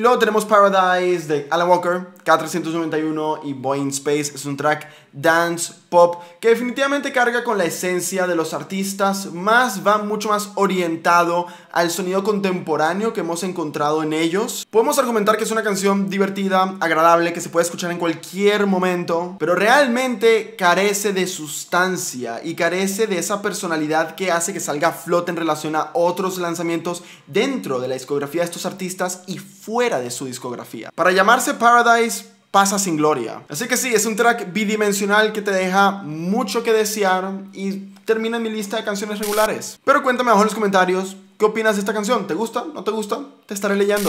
luego tenemos Paradise de Alan Walker, K391 y In Space. Es un track dance pop, que definitivamente carga con la esencia de los artistas, más va mucho más orientado al sonido contemporáneo que hemos encontrado en ellos. Podemos argumentar que es una canción divertida, agradable, que se puede escuchar en cualquier momento, pero realmente carece de sustancia y carece de esa personalidad que hace que salga a flote en relación a otros lanzamientos dentro de la discografía de estos artistas y fuera de su discografía. Para llamarse Paradise, pasa sin gloria. Así que sí, es un track bidimensional que te deja mucho que desear y termina en mi lista de canciones regulares. Pero cuéntame abajo en los comentarios, ¿qué opinas de esta canción? ¿Te gusta? ¿No te gusta? Te estaré leyendo.